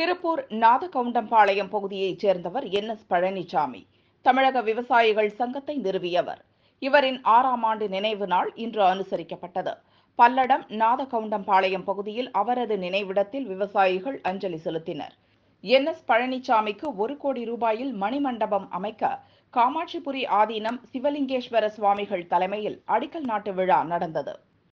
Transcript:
திருப்பூர் நாதகவுண்டம்பாளையம் பகுதியைச் சேர்ந்தவர் N S Palaniswami தமிழக விவசாயிகள் சங்கத்தை நிறுவியவர் இவரின் ஆறாம் ஆண்டு நினைவு நாள் இன்று அனுசரிக்கப்பட்டது பல்லடம் நாதகவுண்டம்பாளையம் பகுதியில் அவரது நினைவிடத்தில் விவசாயிகள் அஞ்சலி செலுத்தினர் என் எஸ் பழனிசாமிக்கு ஒரு கோடி ரூபாயில் மணிமண்டபம் அமைக்க காமாட்சிபுரி ஆதீனம் சிவலிங்கேஸ்வர சுவாமிகள் தலைமையில் அடிக்கல் நாட்டு விழா நடந்தது